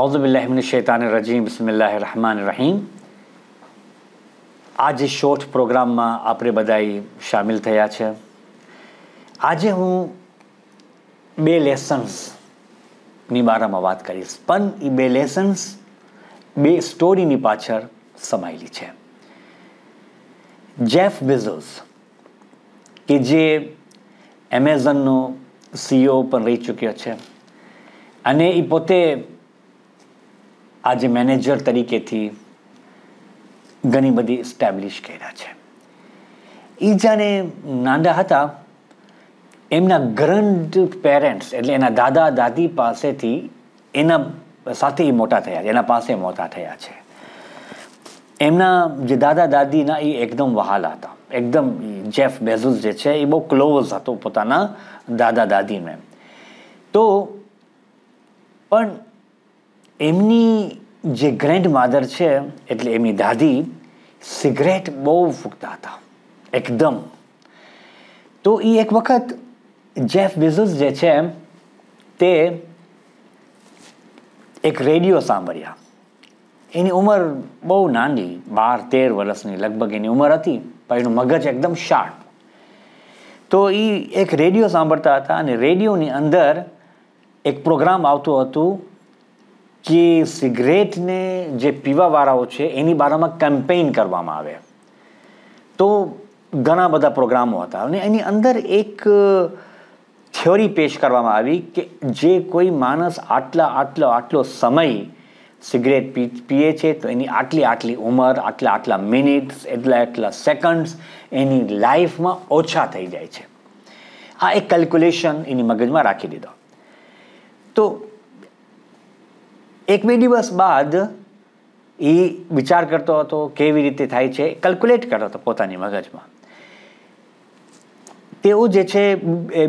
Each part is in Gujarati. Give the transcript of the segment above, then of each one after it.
અવઝબિલ્લાહમિનશેતાનરજીમ બિસ્મિલ્લાહ રહમાન રહીમ આજે શોર્ટ પ્રોગ્રામમાં આપણે બધાય સામેલ થયા છે આજે હું બે લેસન્સની બારામાં વાત કરીશ પણ એ બે લેસન્સ બે સ્ટોરીની પાછળ સમાયેલી છે જેફ બિઝોસ કે જે એમેઝોનનો સીઈઓ પણ રહી ચૂક્યો છે અને એ પોતે આજે મેનેજર તરીકેથી ઘણી બધી સ્ટેબ્લિશ કર્યા છે એ જાણે નાના હતા એમના ગ્રન્ડ પેરેન્ટ્સ એટલે એના દાદા દાદી પાસેથી એના સાથે એ મોટા થયા છે એના પાસે મોટા થયા છે એમના જે દાદા દાદીના એ એકદમ વહાલા હતા એકદમ જેફ બેઝુસ જે છે એ બહુ ક્લોઝ હતો પોતાના દાદા દાદીને તો પણ એમની જે ગ્રેન્ડ માધર છે એટલે એમની દાદી સિગરેટ બહુ ફૂંકતા હતા એકદમ તો એ એક વખત જેફ બિઝસ જે છે તે એક રેડિયો સાંભળ્યા એની ઉંમર બહુ નાની બાર તેર વર્ષની લગભગ એની ઉંમર હતી પણ એનું મગજ એકદમ શાર્પ તો એ એક રેડિયો સાંભળતા હતા અને રેડિયોની અંદર એક પ્રોગ્રામ આવતો હતું કે સિગરેટને જે પીવાવાળાઓ છે એની બારામાં કેમ્પેઇન કરવામાં આવે તો ઘણા બધા પ્રોગ્રામો હતા અને એની અંદર એક થિયોરી પેશ કરવામાં આવી કે જે કોઈ માણસ આટલા આટલો આટલો સમય સિગરેટ પી પીએ છે તો એની આટલી આટલી ઉંમર આટલા આટલા મિનિટ્સ એટલા એટલા સેકન્ડ્સ એની લાઈફમાં ઓછા થઈ જાય છે આ એક કેલ્ક્યુલેશન એની મગજમાં રાખી દીધો તો એક બે દિવસ બાદ એ વિચાર કરતો હતો કેવી રીતે થાય છે કેલ્ક્યુલેટ કરતો હતો પોતાની મગજમાં તેઓ જે છે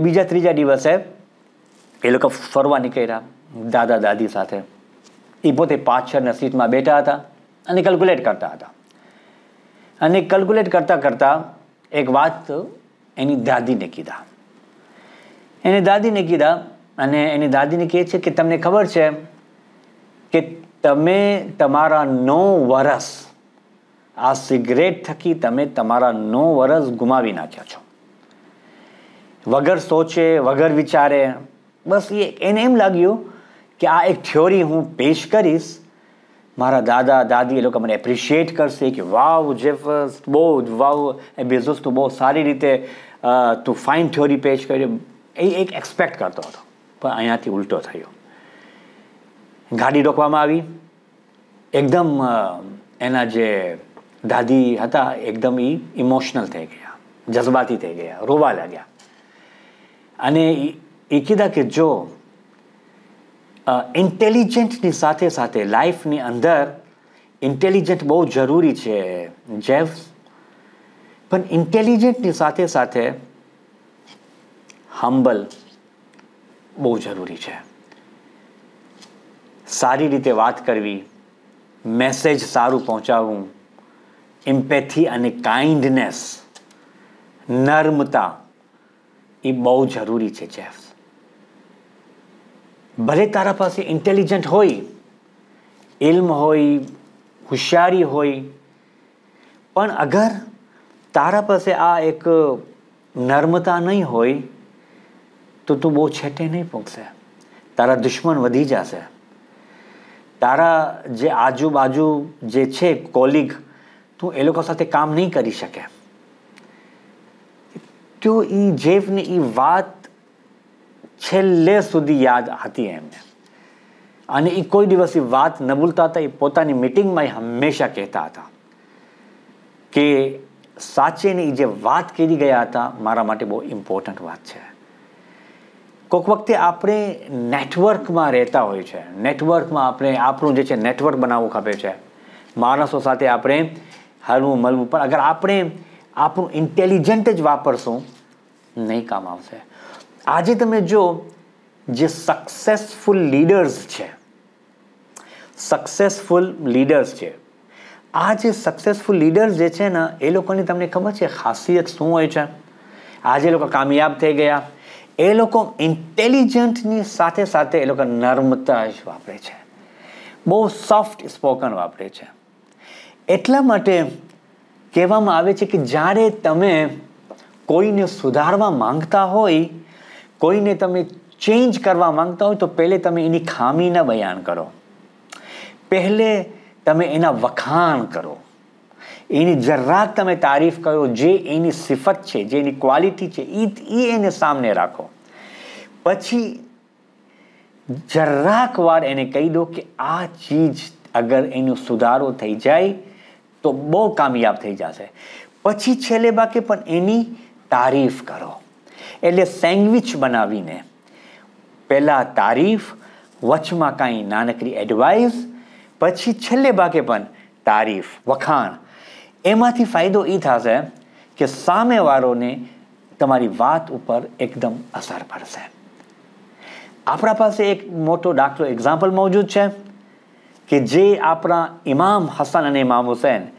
બીજા ત્રીજા દિવસે એ લોકો ફરવા નીકળ્યા દાદા દાદી સાથે એ પોતે પાછળના સીટમાં બેઠા હતા અને કેલ્ક્યુલેટ કરતા હતા અને કેલ્ક્યુલેટ કરતાં કરતાં એક વાત એની દાદીને કીધા એને દાદીને કીધા અને એની દાદીને કહે છે કે તમને ખબર છે કે તમે તમાર આ નો વરસ આ સિગ્રેટ થી તમે તમાર નો વરસ ગુમાવી નાખ્યા છો વગર સોચે વગર વિચારે બસ યે એનએમ લાગ્યું કે આ એક થિયરી હું پیش કરીશ મારા દાદા દાદી એ લોકો મને એપ્રીશિયેટ કરશે કે વાહ જો બહુત વાહ એ બિસસ્ત બહુ સારી રીતે ટુ ફાઇન થિયરી پیش કરી એ એક એક્સપેક્ટ કરતો હતો પણ આયા થી ઉલટો થયો ગાડી રોકવામાં આવી એકદમ એના જે દાદી હતા એકદમ એ ઇમોશનલ થઈ ગયા જજ્બાતી થઈ ગયા રોવા લાગ્યા અને એ કીધા કે જો ઇન્ટેલિજન્ટની સાથે સાથે લાઈફની અંદર ઇન્ટેલિજન્ટ બહુ જરૂરી છે જેફ પણ ઇન્ટેલિજન્ટની સાથે સાથે હમ્બલ બહુ જરૂરી છે સારી રીતે વાત કરવી મેસેજ સારું પહોંચાડવું ઇમ્પેથી અને કાઇન્ડનેસ નર્મતા એ બહુ જરૂરી છે જેફ ભલે તારા પાસે ઇન્ટેલિજન્ટ હોય ઇલ્મ હોય હોશિયારી હોય પણ અગર તારા પાસે આ એક નર્મતા નહીં હોય તો તું બહુ છેટે નહીં પહોંચશે તારા દુશ્મન વધી જશે તારા જે આજુબાજુ જે છે કોલિગ તું એ લોકો સાથે કામ નહીં કરી શકે તો એ જેફને એ વાત છેલ્લે સુધી યાદ હતી એમને અને એ કોઈ દિવસ એ વાત ન ભૂલતા હતા એ પોતાની મિટિંગમાં એ હંમેશા કહેતા હતા કે સાચેની જે વાત કરી ગયા હતા મારા માટે બહુ ઇમ્પોર્ટન્ટ વાત છે કોઈક વખતે આપણે નેટવર્કમાં રહેતા હોય છે નેટવર્કમાં આપણે આપણું જે છે નેટવર્ક બનાવવું ખપે છે માણસો સાથે આપણે હલવું મળવું પણ અગર આપણે આપણું ઇન્ટેલિજન્ટ જ વાપરશું નહીં કામ આવશે આજે તમે જો જે સક્સેસફુલ લીડર્સ છે સક્સેસફુલ લીડર્સ છે આ જે સક્સેસફુલ લીડર્સ જે છે ને એ લોકોની તમને ખબર છે ખાસિયત શું હોય છે આજે લોકો કામયાબ થઈ ગયા એ લોકો ઇન્ટેલિજન્ટની સાથે સાથે એ લોકો નર્મતા જ વાપરે છે બહુ સોફ્ટ સ્પોકન વાપરે છે એટલા માટે કહેવામાં આવે છે કે જ્યારે તમે કોઈને સુધારવા માંગતા હોય કોઈને તમે ચેન્જ કરવા માંગતા હોય તો પહેલે તમે એની ખામીના બયાન કરો પહેલે તમે એના વખાણ કરો એની જરાક તમે તારીફ કરો જે એની સિફત છે જે એની ક્વોલિટી છે એ એ એને સામને રાખો પછી જરાક વાર એને કહી દો કે આ ચીજ અગર એનો સુધારો થઈ જાય તો બહુ કામયાબ થઈ જશે પછી છેલ્લે બાકે પણ એની તારીફ કરો એટલે સેન્ડવિચ બનાવીને પહેલાં તારીફ વચમાં કાંઈ નાનકડી એડવાઇસ પછી છેલ્લે બાકે પણ તારીફ વખાણ એમાંથી ફાયદો એ થશે કે સામેવાળોને તમારી વાત ઉપર એકદમ અસર પડશે આપણા પાસે એક મોટો દાખલો એક્ઝામ્પલ મોજૂદ છે કે જે આપણા ઇમામ હસન અને ઇમામ હુસેન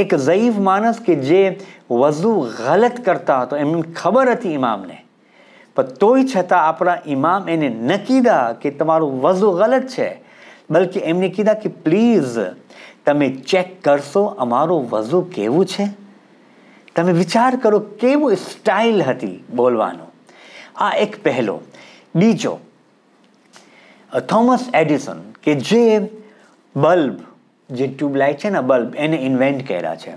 એક ઝયીફ માણસ કે જે વઝુ ગલત કરતા હતો એમને ખબર હતી ઇમામને પણ તોય છતાં આપણા ઇમામ એને ન કીધા કે તમારું વઝુ ગલત છે બલકે એમને કીધા કે પ્લીઝ તમે ચેક કરશો અમારું વજુ કેવું છે તમે વિચાર કરો કેવું સ્ટાઇલ હતી બોલવાનો આ એક પહેલો બીજો થોમસ એડિસન કે જે બલ્બ જે ટ્યુબલાઇટ છે ને બલ્બ એને ઇન્વેન્ટ કર્યા છે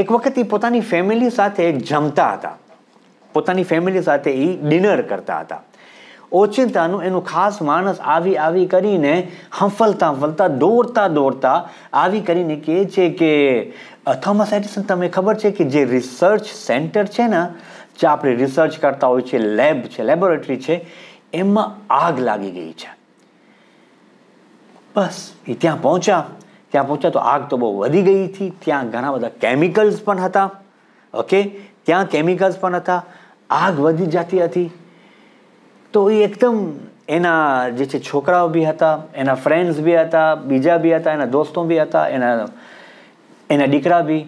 એક વખત એ પોતાની ફેમિલી સાથે જમતા હતા પોતાની ફેમિલી સાથે એ ડિનર કરતા હતા ઓચિંતાનું એનું ખાસ માણસ આવી આવી કરીને હંફલતા હંફલતા દોડતા દોડતા આવી કરીને કહે છે કે થોમસ એડિસન તમને ખબર છે કે જે રિસર્ચ સેન્ટર છે ને જે આપણે રિસર્ચ કરતા હોય છે લેબ છે લેબોરેટરી છે એમાં આગ લાગી ગઈ છે બસ એ ત્યાં પહોંચ્યા ત્યાં પહોંચ્યા તો આગ તો બહુ વધી ગઈ હતી ત્યાં ઘણા બધા કેમિકલ્સ પણ હતા ઓકે ત્યાં કેમિકલ્સ પણ હતા આગ વધી જતી હતી તો એ એકદમ એના જે છે છોકરાઓ બી હતા એના ફ્રેન્ડ્સ બી હતા બીજા બી હતા એના દોસ્તો બી હતા એના એના દીકરા બી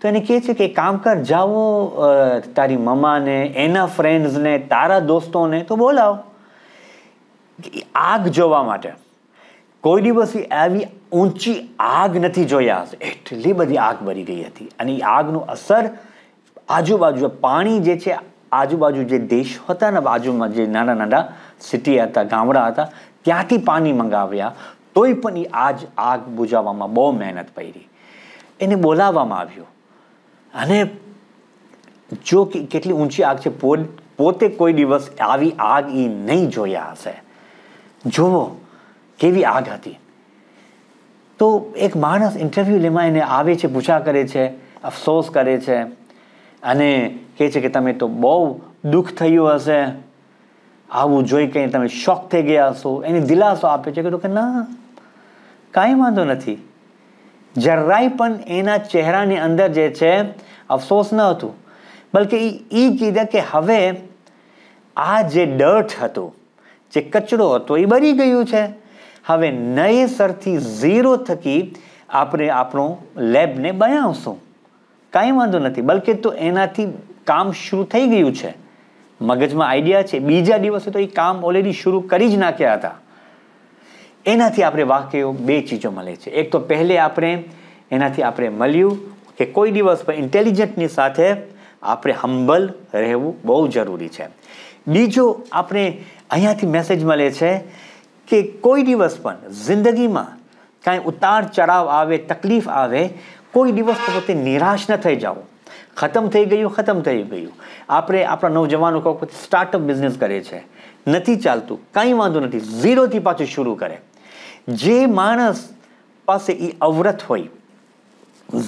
તો એને કહે છે કે કામ કર જાઓ તારી મમ્માને એના ફ્રેન્ડ્સને તારા દોસ્તોને તો બોલાવો આગ જોવા માટે કોઈ દિવસ આવી ઊંચી આગ નથી જોયા એટલી બધી આગ બની ગઈ હતી અને એ આગનું અસર આજુબાજુ પાણી જે છે આજુબાજુ જે દેશ હતા ને બાજુમાં જે નાના નાના સિટી હતા ગામડા હતા ત્યાંથી પાણી મંગાવ્યા તોય પણ એ આજ આગ બુજાવવામાં બહુ મહેનત પડી એને બોલાવવામાં આવ્યું અને જો કેટલી ઊંચી આગ છે પોતે કોઈ દિવસ આવી આગ એ નહીં જોયા હશે જુઓ કેવી આગ હતી તો એક માણસ ઇન્ટરવ્યૂ લેવા એને આવે છે પૂછા કરે છે અફસોસ કરે છે અને કહે છે કે તમે તો બહુ દુઃખ થયું હશે આવું જોઈ કંઈ તમે શોખ થઈ ગયા હશો એની દિલાસો આપે છે કે તો કે ના કાંઈ વાંધો નથી જરાય પણ એના ચહેરાની અંદર જે છે અફસોસ ન હતું બલકે એ કીધા કે હવે આ જે ડર્ટ હતો જે કચરો હતો એ બરી ગયું છે હવે નયે સરથી ઝીરો થકી આપણે આપણો લેબને બનાવશું કાંઈ વાંધો નથી બલકે તો એનાથી કામ શરૂ થઈ ગયું છે મગજમાં આઈડિયા છે બીજા દિવસે તો એ કામ ઓલરેડી શરૂ કરી જ નાખ્યા હતા એનાથી આપણે વાક્યો બે ચીજો મળે છે એક તો પહેલે આપણે એનાથી આપણે મળ્યું કે કોઈ દિવસ પણ ઇન્ટેલિજન્ટની સાથે આપણે હંબલ રહેવું બહુ જરૂરી છે બીજો આપણે અહીંયાથી મેસેજ મળે છે કે કોઈ દિવસ પણ જિંદગીમાં કાંઈ ઉતાર ચઢાવ આવે તકલીફ આવે કોઈ દિવસ પોતે નિરાશ ન થઈ જાઓ ખતમ થઈ ગયું ખતમ થઈ ગયું આપણે આપણા નવજવાનો કહો પછી સ્ટાર્ટઅપ બિઝનેસ કરે છે નથી ચાલતું કાંઈ વાંધો નથી ઝીરોથી પાછું શરૂ કરે જે માણસ પાસે એ અવરત હોય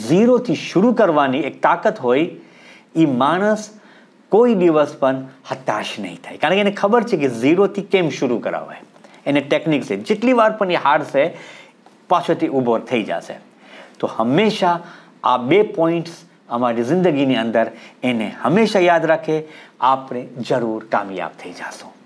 ઝીરોથી શરૂ કરવાની એક તાકાત હોય એ માણસ કોઈ દિવસ પણ હતાશ નહીં થાય કારણ કે એને ખબર છે કે ઝીરોથી કેમ શરૂ કરાવે એને ટેકનિક છે જેટલી વાર પણ એ હારશે પાછળથી ઊભો થઈ જશે તો હંમેશા આ બે પોઈન્ટ્સ અમારી જિંદગીની અંદર એને હંમેશા યાદ રાખે આપણે જરૂર કામયાબ થઈ જશું